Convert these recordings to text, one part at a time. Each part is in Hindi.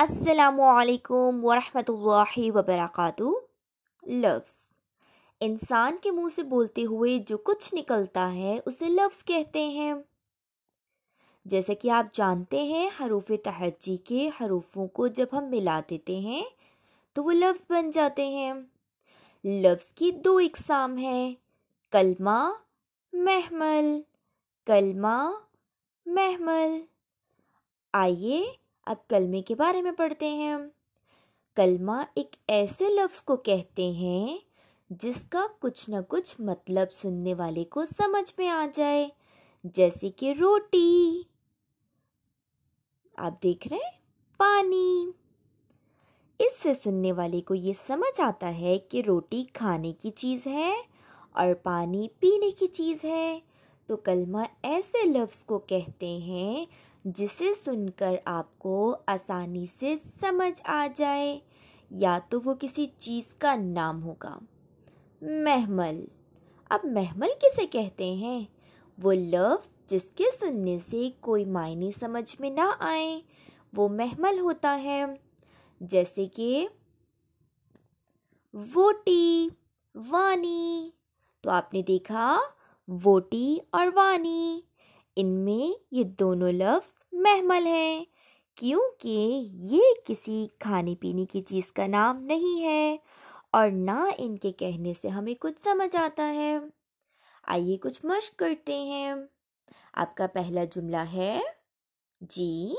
असलकम वरहमतुल्लाहि वबरकू लफ्ज़ इंसान के मुंह से बोलते हुए जो कुछ निकलता है उसे लफ्ज़ कहते हैं जैसे कि आप जानते हैं हरूफ तहजी के हरूफों को जब हम मिला देते हैं तो वो लफ्ज़ बन जाते हैं लफ्ज़ की दो इकसाम है कलमा महमल कलमा महमल आइए अब कलमे के बारे में पढ़ते हैं हम कलमा एक ऐसे लफ्ज़ को कहते हैं जिसका कुछ न कुछ मतलब सुनने वाले को समझ में आ जाए जैसे कि रोटी आप देख रहे हैं पानी इससे सुनने वाले को ये समझ आता है कि रोटी खाने की चीज़ है और पानी पीने की चीज़ है तो कलमा ऐसे लफ्ज़ को कहते हैं जिसे सुनकर आपको आसानी से समझ आ जाए या तो वो किसी चीज़ का नाम होगा महमल अब महमल किसे कहते हैं वो लफ्ज़ जिसके सुनने से कोई मायने समझ में ना आए वो महमल होता है जैसे कि वोटी वानी तो आपने देखा वोटी और वानी इनमें ये दोनों लफ्ज़ महमल हैं क्योंकि ये किसी खाने पीने की चीज़ का नाम नहीं है और ना इनके कहने से हमें कुछ समझ आता है आइए कुछ मश्क करते हैं आपका पहला जुमला है जी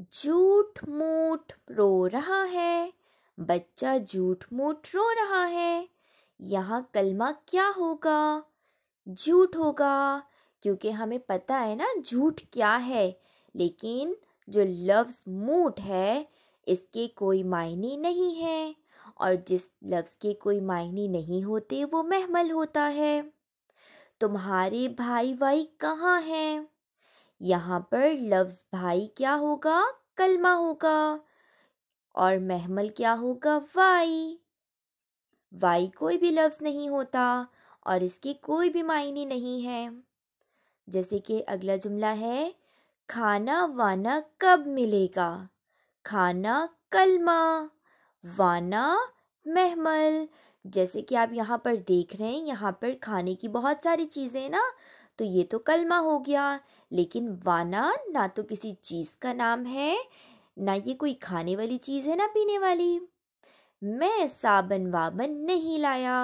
झूठ मूठ रो रहा है बच्चा झूठ मूठ रो रहा है यहाँ कलमा क्या होगा झूठ होगा क्योंकि हमें पता है ना झूठ क्या है लेकिन जो लफ्ज़ मूठ है इसके कोई मायने नहीं है और जिस लफ्ज़ के कोई मायने नहीं होते वो महमल होता है तुम्हारे भाई भाई कहाँ हैं यहाँ पर लफ्ज़ भाई क्या होगा कलमा होगा और महमल क्या होगा वाई वाई कोई भी लफ्ज़ नहीं होता और इसकी कोई भी मायने नहीं है जैसे कि अगला जुमला है खाना वाना कब मिलेगा खाना कलमा वाना महमल जैसे कि आप यहाँ पर देख रहे हैं यहाँ पर खाने की बहुत सारी चीज़ें ना तो ये तो कलमा हो गया लेकिन वाना ना तो किसी चीज़ का नाम है ना ये कोई खाने वाली चीज़ है ना पीने वाली मैं साबन वाबन नहीं लाया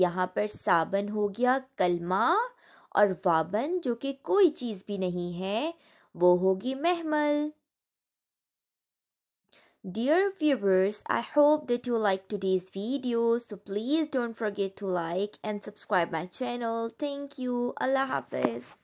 यहाँ पर साबन हो गया कलमा और वाबन जो कि कोई चीज भी नहीं है वो होगी महमल dear viewers I hope that you like today's video so please don't forget to like and subscribe my channel thank you अल्लाह हाफिज़